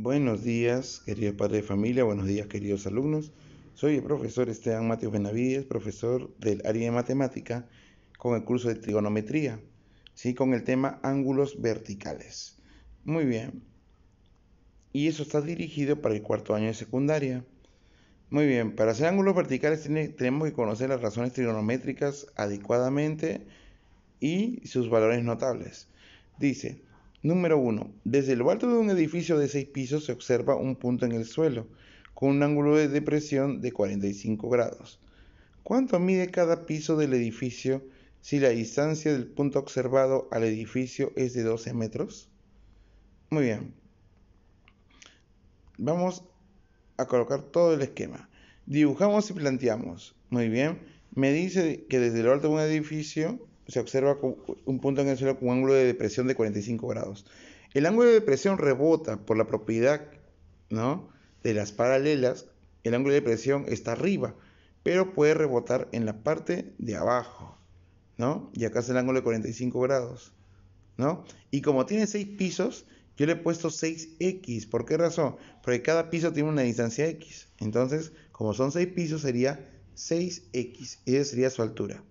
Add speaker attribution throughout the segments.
Speaker 1: Buenos días, querido padre de familia, buenos días, queridos alumnos. Soy el profesor Esteban Mateo Benavides, profesor del área de matemática con el curso de trigonometría, ¿sí? con el tema ángulos verticales. Muy bien. Y eso está dirigido para el cuarto año de secundaria. Muy bien, para hacer ángulos verticales tenemos que conocer las razones trigonométricas adecuadamente y sus valores notables. Dice, Número 1. Desde lo alto de un edificio de 6 pisos se observa un punto en el suelo, con un ángulo de depresión de 45 grados. ¿Cuánto mide cada piso del edificio si la distancia del punto observado al edificio es de 12 metros? Muy bien. Vamos a colocar todo el esquema. Dibujamos y planteamos. Muy bien. Me dice que desde lo alto de un edificio se observa un punto en el cielo con un ángulo de depresión de 45 grados. El ángulo de depresión rebota por la propiedad ¿no? de las paralelas. El ángulo de depresión está arriba, pero puede rebotar en la parte de abajo. ¿no? Y acá es el ángulo de 45 grados. ¿no? Y como tiene 6 pisos, yo le he puesto 6x. ¿Por qué razón? Porque cada piso tiene una distancia x. Entonces, como son 6 pisos, sería 6x. Esa sería su altura.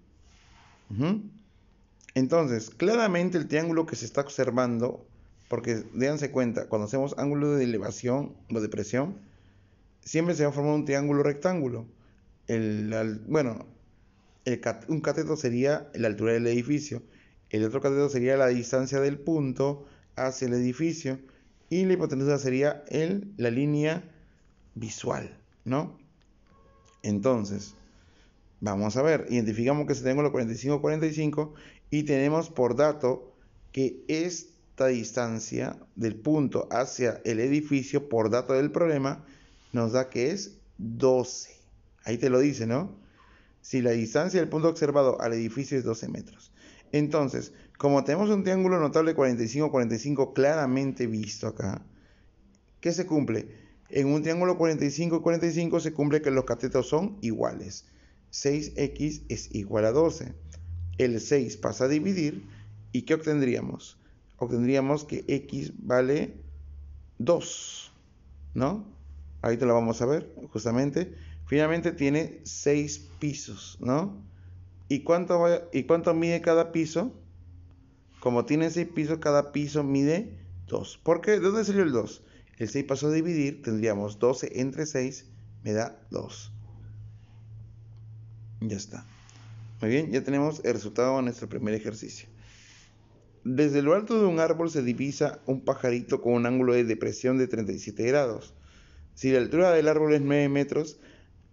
Speaker 1: Entonces, claramente el triángulo que se está observando, porque déjense cuenta, cuando hacemos ángulo de elevación o de presión, siempre se va a formar un triángulo rectángulo. El, bueno, un cateto sería la altura del edificio, el otro cateto sería la distancia del punto hacia el edificio y la hipotenusa sería la línea visual, ¿no? Entonces, Vamos a ver, identificamos que ese triángulo 45-45 y tenemos por dato que esta distancia del punto hacia el edificio por dato del problema nos da que es 12. Ahí te lo dice, ¿no? Si la distancia del punto observado al edificio es 12 metros. Entonces, como tenemos un triángulo notable 45-45 claramente visto acá, ¿qué se cumple? En un triángulo 45-45 se cumple que los catetos son iguales. 6x es igual a 12 el 6 pasa a dividir y ¿qué obtendríamos? Obtendríamos que x vale 2, ¿no? Ahorita lo vamos a ver, justamente. Finalmente tiene 6 pisos, ¿no? ¿Y cuánto, ¿Y cuánto mide cada piso? Como tiene 6 pisos, cada piso mide 2. ¿Por qué? ¿De dónde salió el 2? El 6 pasó a dividir, tendríamos 12 entre 6, me da 2. Ya está. Muy bien, ya tenemos el resultado de nuestro primer ejercicio. Desde lo alto de un árbol se divisa un pajarito con un ángulo de depresión de 37 grados. Si la altura del árbol es 9 metros,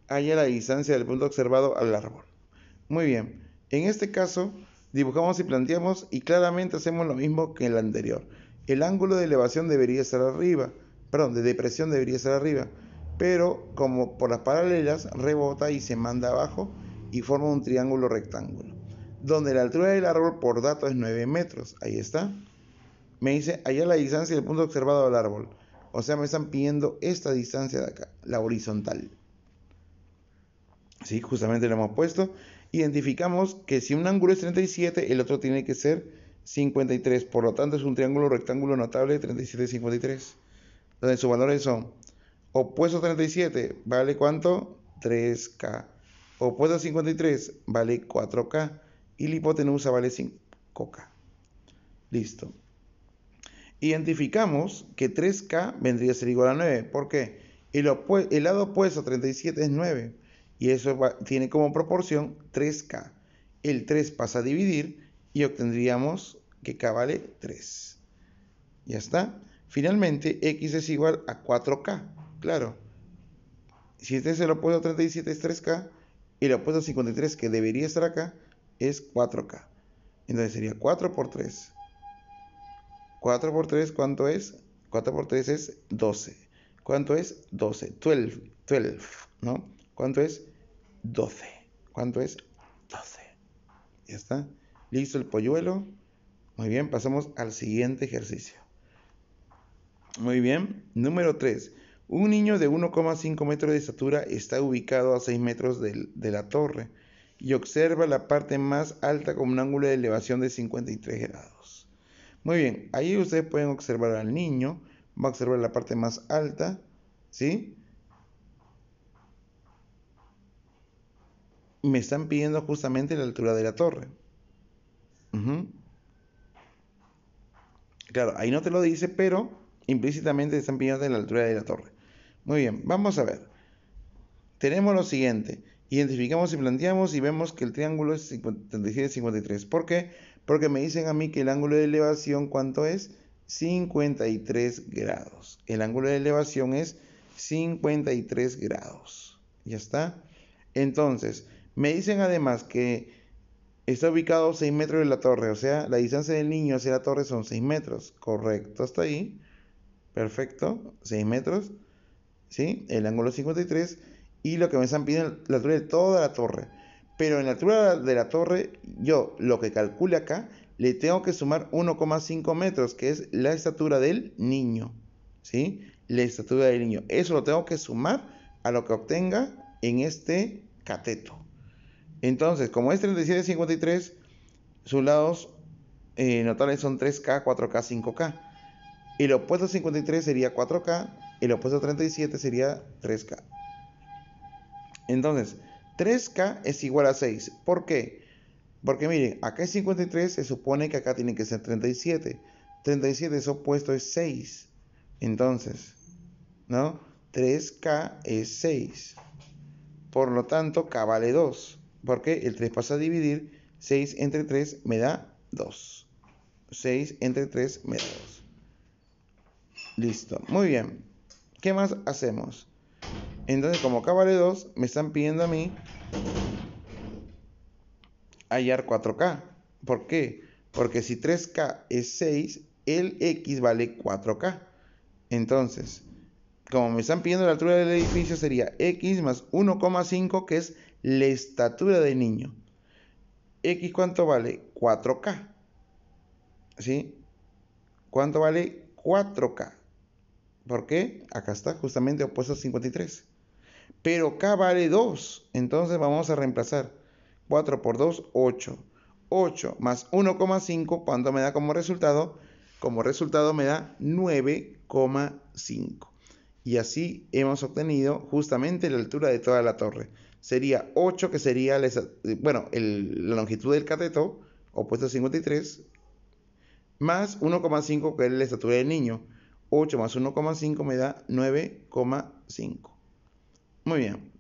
Speaker 1: haya la distancia del punto observado al árbol. Muy bien, en este caso dibujamos y planteamos y claramente hacemos lo mismo que en el anterior. El ángulo de elevación debería estar arriba, perdón, de depresión debería estar arriba, pero como por las paralelas rebota y se manda abajo, y forma un triángulo rectángulo, donde la altura del árbol por dato es 9 metros. Ahí está. Me dice, allá la distancia del punto observado al árbol. O sea, me están pidiendo esta distancia de acá, la horizontal. Sí, justamente lo hemos puesto. Identificamos que si un ángulo es 37, el otro tiene que ser 53. Por lo tanto, es un triángulo rectángulo notable 37-53. Donde sus valores son opuesto 37, ¿vale cuánto? 3K. Opuesto a 53 vale 4K y la hipotenusa vale 5K. Listo. Identificamos que 3K vendría a ser igual a 9. ¿Por qué? El, lado opuesto a 37 es 9 y eso tiene como proporción 3K. El 3 pasa a dividir y obtendríamos que K vale 3. Ya está. Finalmente, X es igual a 4K. Claro. Si este es el opuesto a 37 es 3K, y la apuesta 53 que debería estar acá es 4K. Entonces sería 4 por 3. 4 por 3, ¿cuánto es? 4 por 3 es 12. ¿Cuánto es? 12. 12, 12, ¿no? ¿Cuánto es? 12. ¿Cuánto es? 12. Ya está. Listo el polluelo. Muy bien, pasamos al siguiente ejercicio. Muy bien, número 3. Un niño de 1,5 metros de estatura está ubicado a 6 metros de, la torre y observa la parte más alta con un ángulo de elevación de 53 grados. Muy bien, ahí ustedes pueden observar al niño, va a observar la parte más alta, ¿sí? Me están pidiendo justamente la altura de la torre. Claro, ahí no te lo dice, pero implícitamente están pidiendo la altura de la torre. Muy bien, vamos a ver. Tenemos lo siguiente. Identificamos y planteamos y vemos que el triángulo es 57-53. ¿Por qué? Porque me dicen a mí que el ángulo de elevación, ¿cuánto es? 53 grados. El ángulo de elevación es 53 grados. ¿Ya está? Entonces, me dicen además que está ubicado 6 metros de la torre, o sea, la distancia del niño hacia la torre son 6 metros. Correcto, hasta ahí. Perfecto, 6 metros. ¿sí? El ángulo 53 y lo que me están pidiendo la altura de toda la torre. Pero en la altura de la torre, yo lo que calcule acá, le tengo que sumar 1,5 metros, que es la estatura del niño, ¿sí? La estatura del niño. Eso lo tengo que sumar a lo que obtenga en este cateto. Entonces, como es 3753, sus lados eh, notables son 3K, 4K, 5K. El opuesto 53 sería 4K, y opuesto a 37 sería 3K. Entonces, 3K es igual a 6. ¿Por qué? Porque miren, acá es 53, se supone que acá tiene que ser 37. 37 es opuesto es 6. Entonces, ¿no? 3K es 6. Por lo tanto, K vale 2. Porque el 3 pasa a dividir. 6 entre 3 me da 2. 6 entre 3 me da 2. Listo. Muy bien. ¿Qué más hacemos? Entonces, como K vale 2, me están pidiendo a mí hallar 4K. ¿Por qué? Porque si 3K es 6, el X vale 4K. Entonces, como me están pidiendo la altura del edificio, sería X más 1,5, que es la estatura del niño. X cuánto vale? 4K. ¿Sí? ¿Cuánto vale? 4K. ¿Por qué? Acá está, justamente opuesto 53. Pero acá vale 2. Entonces vamos a reemplazar 4 por 2, 8. 8 más 1,5, ¿cuánto me da como resultado? Como resultado me da 9,5. Y así hemos obtenido justamente la altura de toda la torre. Sería 8, que sería bueno, la longitud del cateto, opuesto a 53, más 1,5, que es la estatura del niño. 8 más 1,5 me da 9,5. Muy bien.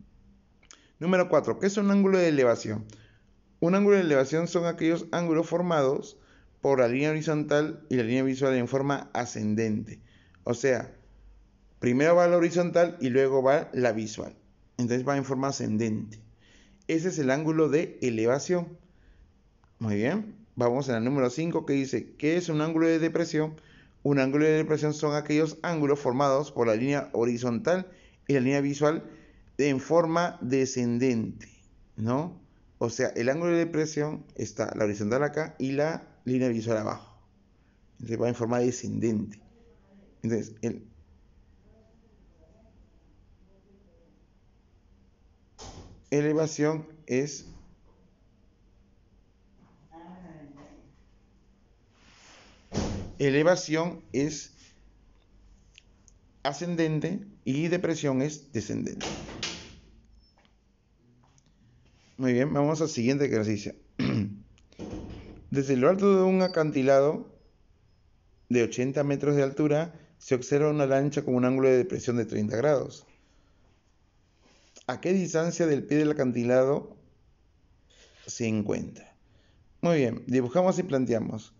Speaker 1: Número 4. ¿Qué es un ángulo de elevación? Un ángulo de elevación son aquellos ángulos formados por la línea horizontal y la línea visual en forma ascendente. O sea, primero va la horizontal y luego va la visual. Entonces va en forma ascendente. Ese es el ángulo de elevación. Muy bien. Vamos a la número 5 que dice, ¿qué es un ángulo de depresión? Un ángulo de depresión son aquellos ángulos formados por la línea horizontal y la línea visual en forma descendente, ¿no? O sea, el ángulo de depresión está la horizontal acá y la línea visual abajo. Entonces va en forma descendente. Entonces, el, elevación es elevación es ascendente y depresión es descendente. Muy bien, vamos al siguiente ejercicio. Desde lo alto de un acantilado de 80 metros de altura se observa una lancha con un ángulo de depresión de 30 grados. ¿A qué distancia del pie del acantilado se encuentra? Muy bien, dibujamos y planteamos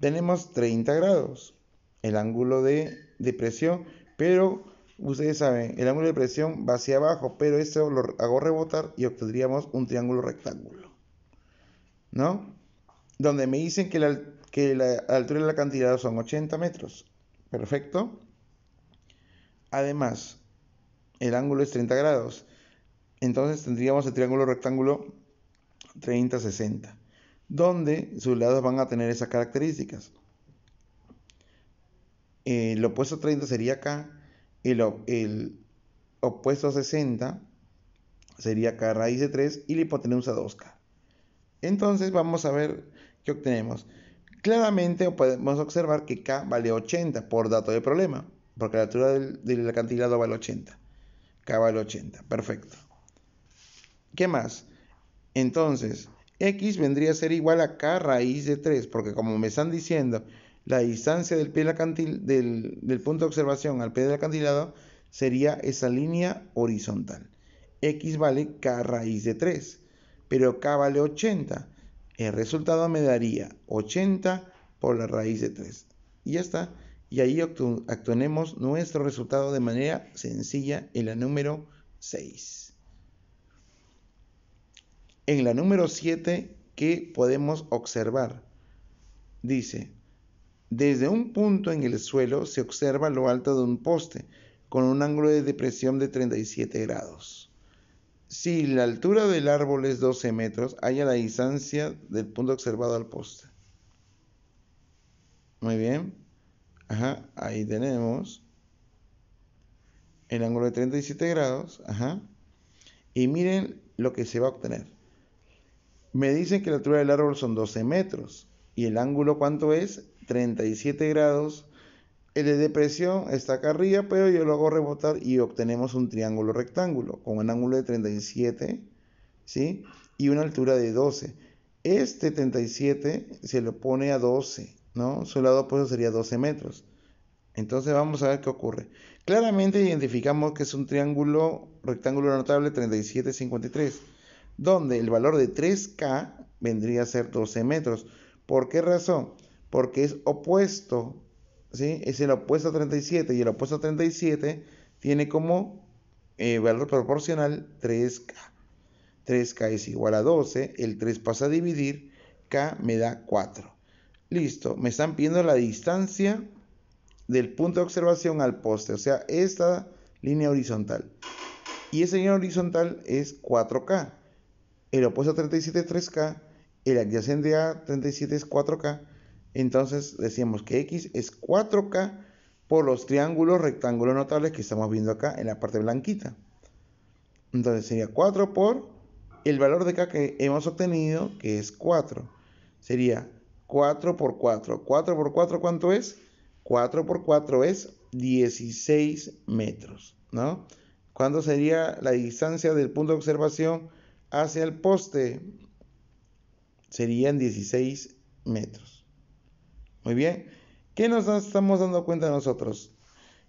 Speaker 1: tenemos 30 grados, el ángulo de, presión, pero ustedes saben, el ángulo de presión va hacia abajo, pero esto lo hago rebotar y obtendríamos un triángulo rectángulo, ¿no? Donde me dicen que la, que la altura son 80 metros, perfecto. Además, el ángulo es 30 grados, entonces tendríamos el triángulo rectángulo 30-60 donde sus lados van a tener esas características. El opuesto 30 sería K. el, el opuesto a 60 sería k raíz de 3 y la hipotenusa 2k. Entonces vamos a ver qué obtenemos. Claramente podemos observar que k vale 80 por dato de problema, porque la altura del, del acantilado vale 80. k vale 80, perfecto. ¿Qué más? Entonces, X vendría a ser igual a K raíz de 3, porque como me están diciendo, la distancia del, pie del, punto de observación al pie del acantilado sería esa línea horizontal. X vale K raíz de 3, pero K vale 80. El resultado me daría 80 por la raíz de 3. Y ya está. Y ahí obtenemos nuestro resultado de manera sencilla en la número 6. En la número 7 que podemos observar, dice, desde un punto en el suelo se observa lo alto de un poste con un ángulo de depresión de 37 grados. Si la altura del árbol es 12 metros, haya la distancia del punto observado al poste. Muy bien. Ajá, ahí tenemos el ángulo de 37 grados. Ajá. Y miren lo que se va a obtener. Me dicen que la altura del árbol son 12 metros y el ángulo cuánto es? 37 grados. El de depresión está acá arriba, pero yo lo hago rebotar y obtenemos un triángulo rectángulo con un ángulo de 37, ¿sí? Y una altura de 12. Este 37 se lo pone a 12, ¿no? Su lado opuesto sería 12 metros. Entonces vamos a ver qué ocurre. Claramente identificamos que es un triángulo rectángulo notable 37-53 donde el valor de 3K vendría a ser 12 metros. ¿Por qué razón? Porque es opuesto, ¿sí? es el opuesto a 37 y el opuesto a 37 tiene como eh, valor proporcional 3K. 3K es igual a 12, el 3 pasa a dividir, K me da 4. Listo, me están pidiendo la distancia del punto de observación al poste, o sea, esta línea horizontal. Y esa línea horizontal es 4K el opuesto 37 es 3K, el adyacente a 37 es 4K. Entonces decíamos que X es 4K por los triángulos rectángulos notables que estamos viendo acá en la parte blanquita. Entonces sería 4 por el valor de K que hemos obtenido, que es 4. Sería 4 por 4. 4 por 4, ¿cuánto es? 4 por 4 es 16 metros, ¿no? ¿Cuánto sería la distancia del punto de observación hacia el poste serían 16 metros. Muy bien. ¿Qué nos estamos dando cuenta nosotros?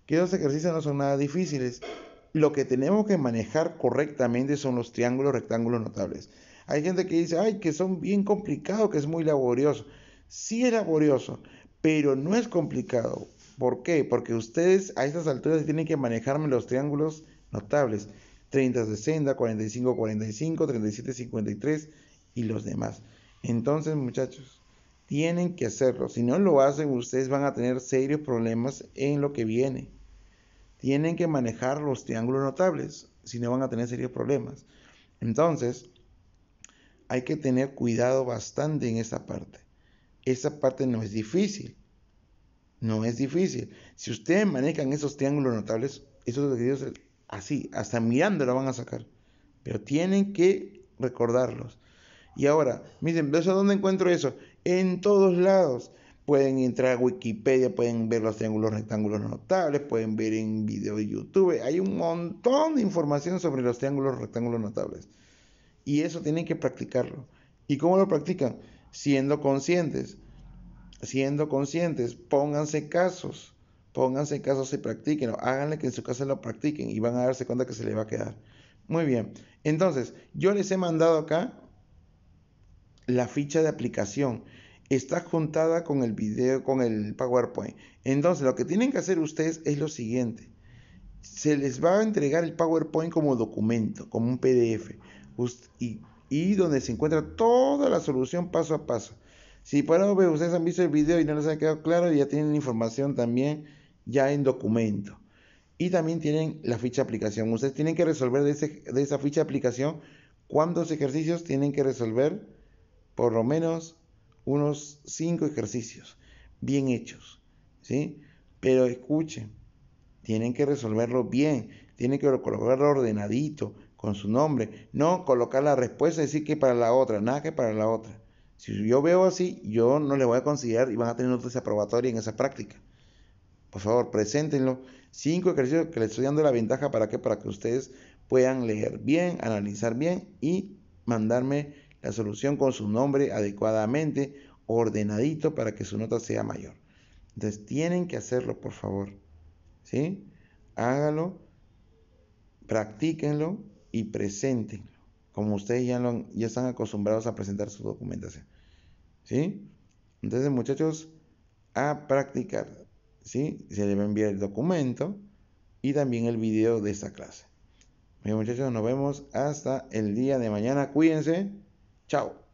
Speaker 1: Que los ejercicios no son nada difíciles. Lo que tenemos que manejar correctamente son los triángulos rectángulos notables. Hay gente que dice, ay, que son bien complicados, que es muy laborioso. Sí es laborioso, pero no es complicado. ¿Por qué? Porque ustedes a estas alturas tienen que manejarme los triángulos notables. 30-60, 45-45, 37-53 y los demás. Entonces, muchachos, tienen que hacerlo. Si no lo hacen, ustedes van a tener serios problemas en lo que viene. Tienen que manejar los triángulos notables, si no van a tener serios problemas. Entonces, hay que tener cuidado bastante en esa parte. Esa parte no es difícil. No es difícil. Si ustedes manejan esos triángulos notables, esos ejercicios Así, hasta mirando la van a sacar. Pero tienen que recordarlos. Y ahora, miren, ¿dónde encuentro eso? En todos lados. Pueden entrar a Wikipedia, pueden ver los triángulos rectángulos notables, pueden ver en video de YouTube. Hay un montón de información sobre los triángulos rectángulos notables. Y eso tienen que practicarlo. ¿Y cómo lo practican? Siendo conscientes. Siendo conscientes, pónganse casos pónganse en casa se practiquen, háganle que en su casa lo practiquen y van a darse cuenta que se les va a quedar. Muy bien, entonces yo les he mandado acá la ficha de aplicación. Está juntada con el video, con el PowerPoint. Entonces lo que tienen que hacer ustedes es lo siguiente. Se les va a entregar el PowerPoint como documento, como un PDF. Y, donde se encuentra toda la solución paso a paso. Si por algo ustedes han visto el video y no les ha quedado claro, ya tienen información también ya en documento. Y también tienen la ficha de aplicación. Ustedes tienen que resolver de, esa ficha de aplicación cuántos ejercicios tienen que resolver. Por lo menos unos 5 ejercicios bien hechos. ¿sí? Pero escuchen, tienen que resolverlo bien, tienen que colocarlo ordenadito con su nombre, no colocar la respuesta y decir que para la otra, nada que para la otra. Si yo veo así, yo no le voy a considerar y van a tener otra desaprobatoria en esa práctica. Por favor, preséntenlo. Cinco ejercicios que les estoy dando la ventaja para que, para que ustedes puedan leer bien, analizar bien y mandarme la solución con su nombre adecuadamente, ordenadito para que su nota sea mayor. Entonces tienen que hacerlo, por favor. ¿Sí? Hágalo, practíquenlo y preséntenlo. Como ustedes ya, ya están acostumbrados a presentar su documentación. ¿Sí? Entonces, muchachos, a practicar. ¿sí? Se le va a enviar el documento y también el video de esta clase. Bien muchachos, nos vemos hasta el día de mañana. Cuídense. Chao.